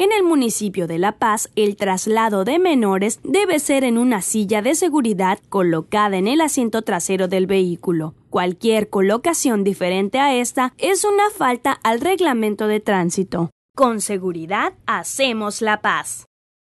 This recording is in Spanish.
En el municipio de La Paz, el traslado de menores debe ser en una silla de seguridad colocada en el asiento trasero del vehículo. Cualquier colocación diferente a esta es una falta al reglamento de tránsito. Con seguridad hacemos la paz.